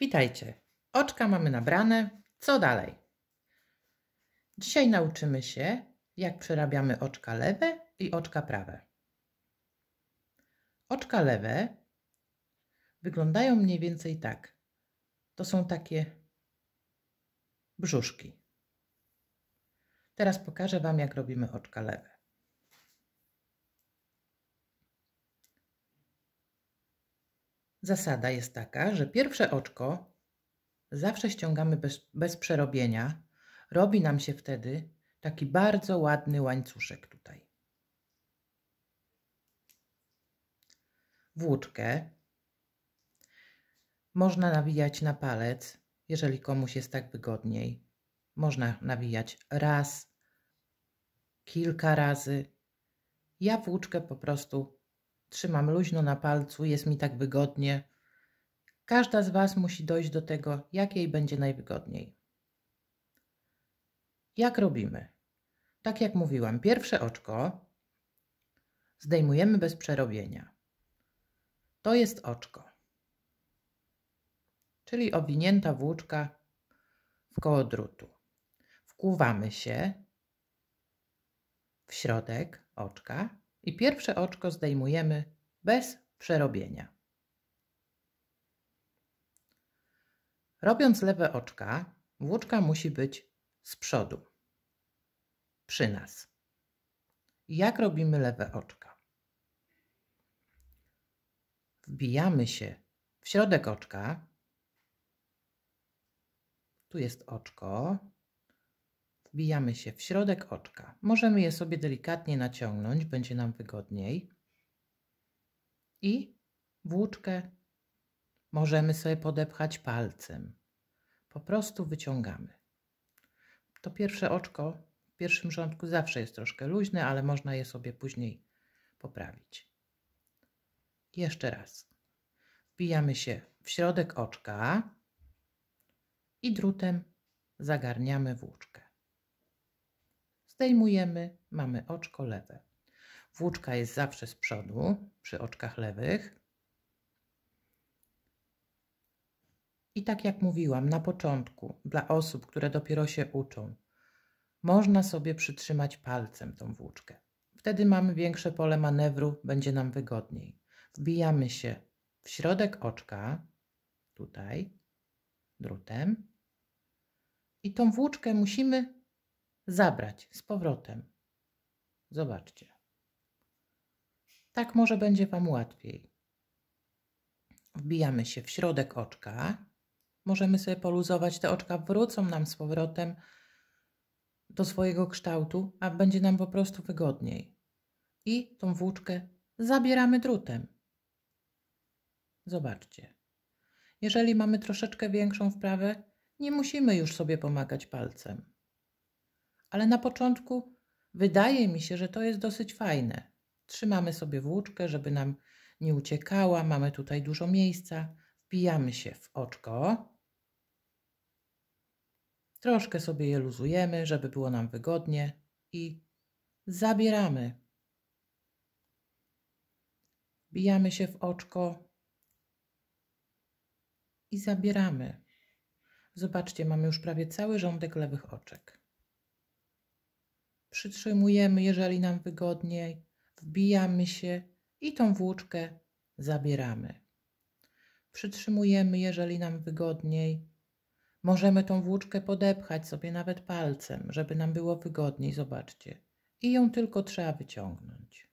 Witajcie. Oczka mamy nabrane. Co dalej? Dzisiaj nauczymy się, jak przerabiamy oczka lewe i oczka prawe. Oczka lewe wyglądają mniej więcej tak. To są takie brzuszki. Teraz pokażę Wam, jak robimy oczka lewe. Zasada jest taka, że pierwsze oczko zawsze ściągamy bez, bez przerobienia. Robi nam się wtedy taki bardzo ładny łańcuszek tutaj. Włóczkę można nawijać na palec, jeżeli komuś jest tak wygodniej. Można nawijać raz, kilka razy. Ja włóczkę po prostu Trzymam luźno na palcu, jest mi tak wygodnie. Każda z Was musi dojść do tego, jak jej będzie najwygodniej. Jak robimy? Tak jak mówiłam, pierwsze oczko zdejmujemy bez przerobienia. To jest oczko, czyli owinięta włóczka w koło drutu. Wkuwamy się w środek oczka i pierwsze oczko zdejmujemy bez przerobienia. Robiąc lewe oczka, włóczka musi być z przodu, przy nas. Jak robimy lewe oczka? Wbijamy się w środek oczka. Tu jest oczko, wbijamy się w środek oczka. Możemy je sobie delikatnie naciągnąć, będzie nam wygodniej. I włóczkę możemy sobie podepchać palcem. Po prostu wyciągamy. To pierwsze oczko w pierwszym rządku zawsze jest troszkę luźne, ale można je sobie później poprawić. Jeszcze raz. Wbijamy się w środek oczka i drutem zagarniamy włóczkę. Zdejmujemy, mamy oczko lewe. Włóczka jest zawsze z przodu, przy oczkach lewych. I tak jak mówiłam na początku, dla osób, które dopiero się uczą, można sobie przytrzymać palcem tą włóczkę. Wtedy mamy większe pole manewru, będzie nam wygodniej. Wbijamy się w środek oczka, tutaj, drutem. I tą włóczkę musimy zabrać z powrotem. Zobaczcie. Tak może będzie Wam łatwiej. Wbijamy się w środek oczka. Możemy sobie poluzować, te oczka wrócą nam z powrotem do swojego kształtu, a będzie nam po prostu wygodniej. I tą włóczkę zabieramy drutem. Zobaczcie. Jeżeli mamy troszeczkę większą wprawę, nie musimy już sobie pomagać palcem ale na początku wydaje mi się, że to jest dosyć fajne. Trzymamy sobie włóczkę, żeby nam nie uciekała, mamy tutaj dużo miejsca, wbijamy się w oczko. Troszkę sobie je luzujemy, żeby było nam wygodnie i zabieramy. Wbijamy się w oczko i zabieramy. Zobaczcie, mamy już prawie cały rządek lewych oczek przytrzymujemy, jeżeli nam wygodniej, wbijamy się i tą włóczkę zabieramy. Przytrzymujemy, jeżeli nam wygodniej. Możemy tą włóczkę podepchać sobie nawet palcem, żeby nam było wygodniej, zobaczcie. I ją tylko trzeba wyciągnąć.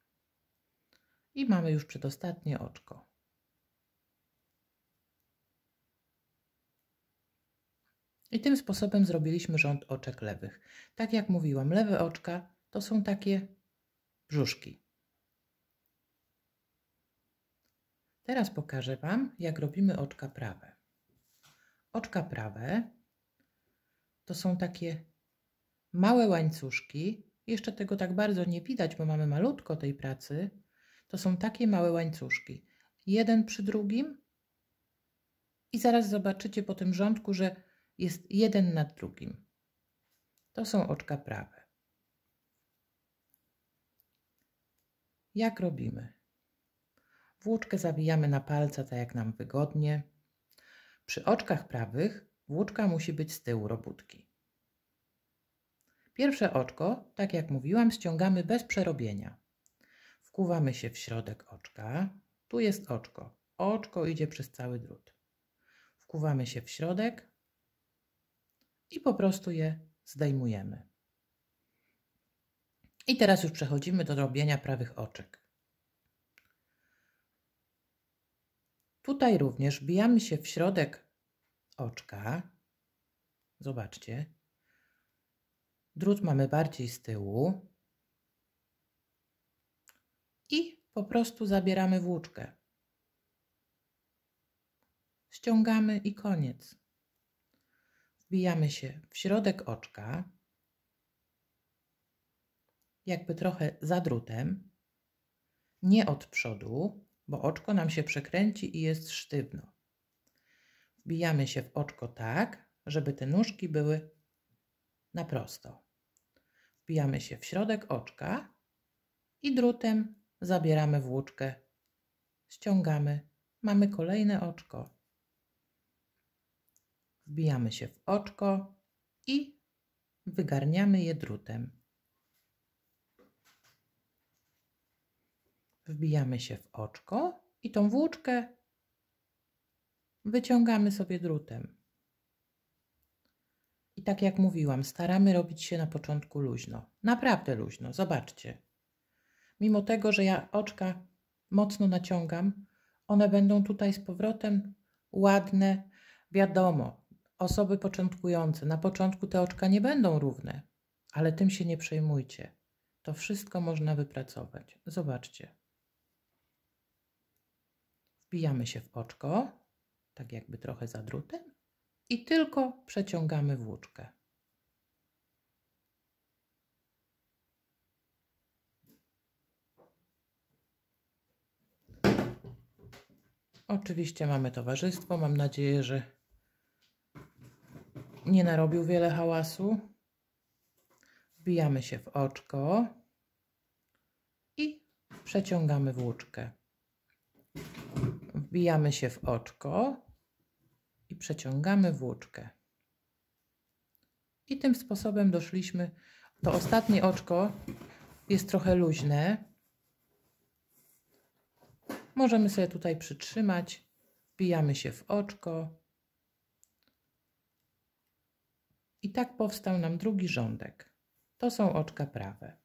I mamy już przedostatnie oczko. I tym sposobem zrobiliśmy rząd oczek lewych. Tak jak mówiłam, lewe oczka to są takie brzuszki. Teraz pokażę Wam, jak robimy oczka prawe. Oczka prawe to są takie małe łańcuszki. Jeszcze tego tak bardzo nie widać, bo mamy malutko tej pracy. To są takie małe łańcuszki. Jeden przy drugim. I zaraz zobaczycie po tym rządku, że jest jeden nad drugim. To są oczka prawe. Jak robimy? Włóczkę zawijamy na palca, tak jak nam wygodnie. Przy oczkach prawych włóczka musi być z tyłu robótki. Pierwsze oczko, tak jak mówiłam, ściągamy bez przerobienia. Wkuwamy się w środek oczka. Tu jest oczko. Oczko idzie przez cały drut. Wkuwamy się w środek, i po prostu je zdejmujemy. I teraz już przechodzimy do robienia prawych oczek. Tutaj również bijamy się w środek oczka. Zobaczcie. Drut mamy bardziej z tyłu. I po prostu zabieramy włóczkę. Ściągamy i koniec wbijamy się w środek oczka, jakby trochę za drutem, nie od przodu, bo oczko nam się przekręci i jest sztywno. Wbijamy się w oczko tak, żeby te nóżki były na prosto. Wbijamy się w środek oczka i drutem zabieramy włóczkę, ściągamy, mamy kolejne oczko wbijamy się w oczko i wygarniamy je drutem. Wbijamy się w oczko i tą włóczkę wyciągamy sobie drutem. I tak jak mówiłam, staramy robić się na początku luźno. Naprawdę luźno, zobaczcie. Mimo tego, że ja oczka mocno naciągam, one będą tutaj z powrotem ładne. Wiadomo, osoby początkujące. Na początku te oczka nie będą równe, ale tym się nie przejmujcie. To wszystko można wypracować. Zobaczcie. Wbijamy się w oczko, tak jakby trochę za drutem i tylko przeciągamy włóczkę. Oczywiście mamy towarzystwo. Mam nadzieję, że nie narobił wiele hałasu. Wbijamy się w oczko i przeciągamy włóczkę. Wbijamy się w oczko i przeciągamy włóczkę. I tym sposobem doszliśmy. To ostatnie oczko jest trochę luźne. Możemy sobie tutaj przytrzymać. Wbijamy się w oczko I tak powstał nam drugi rządek. To są oczka prawe.